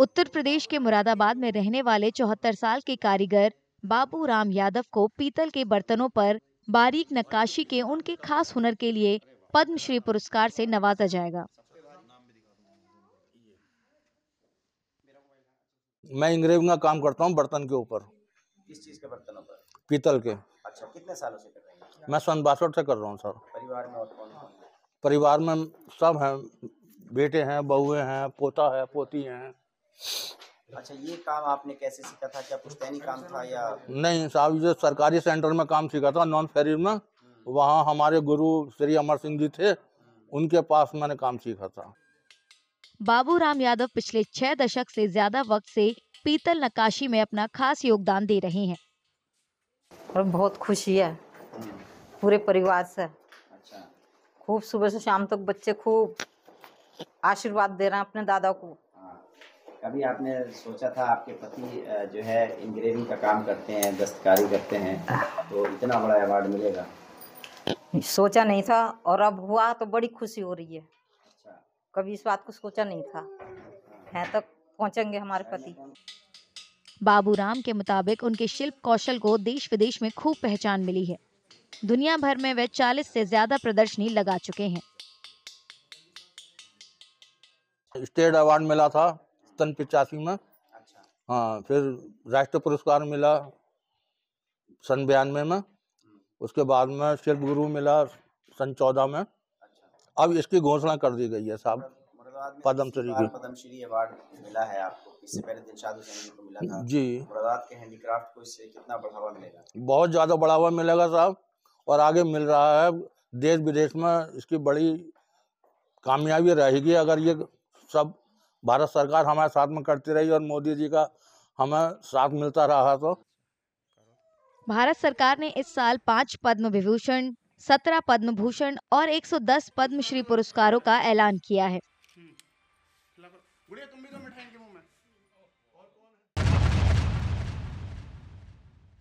उत्तर प्रदेश के मुरादाबाद में रहने वाले चौहत्तर साल के कारीगर बाबू राम यादव को पीतल के बर्तनों पर बारीक नक्काशी के उनके खास हुनर के लिए पद्मश्री पुरस्कार से नवाजा जाएगा मैं इंग्रेविंग का काम करता हूँ बर्तन के ऊपर किस चीज के बर्तनों पर पीतल के अच्छा कितने सालों से कर रहे हैं मैं सन बासठ से कर रहा हूँ सर परिवार में और कौन परिवार में सब हैं बेटे हैं बहुएं हैं पोता है पोती हैं अच्छा ये काम आपने कैसे सीखा था क्या पुश्तैनी काम था या नहीं साहब जो सरकारी सेंटर में काम सीखा था नॉन फेरी में वहाँ हमारे गुरु श्री अमर सिंह जी थे उनके पास मैंने काम सीखा था बाबू राम यादव पिछले छह दशक से ज्यादा वक्त से पीतल नकाशी में अपना खास योगदान दे रहे हैं और बहुत खुशी है पूरे परिवार से अच्छा। खूब सुबह से शाम तक बच्चे खूब आशीर्वाद दे रहे हैं अपने दादा को कभी आपने सोचा था आपके पति जो है इंजीनियरिंग का काम करते हैं दस्तकारी करते हैं तो इतना बड़ा अवार्ड मिलेगा सोचा नहीं था और अब हुआ तो बड़ी खुशी हो रही है अच्छा। कभी इस बात को सोचा नहीं था अच्छा। है तो पहुंचेंगे हमारे पति बाबू राम के मुताबिक उनके शिल्प कौशल को देश विदेश में खूब पहचान मिली है दुनिया भर में वे 40 से ज्यादा प्रदर्शनी लगा चुके हैं स्टेट अवार्ड मिला था सन पिचासी में अच्छा। हाँ फिर राष्ट्रीय पुरस्कार मिला सन बयानवे में हम्म। उसके बाद में शिल्प गुरु मिला सन चौदह में अच्छा। अब इसकी घोषणा कर दी गई है साहब पद्मश्री की पद्मश्री अवार्ड मिला है आपको इससे पहले दिलशाद को मिला था जी के हैंडीक्राफ्ट को इससे कितना बढ़ावा मिलेगा बहुत ज़्यादा बढ़ावा मिलेगा साहब और आगे मिल रहा है देश विदेश में इसकी बड़ी कामयाबी रहेगी अगर ये सब भारत सरकार हमारे साथ में करती रही और मोदी जी का हमें साथ मिलता रहा तो भारत सरकार ने इस साल पाँच पद्म विभूषण सत्रह पद्म भूषण और 110 पद्मश्री पुरस्कारों का ऐलान किया है हम्म।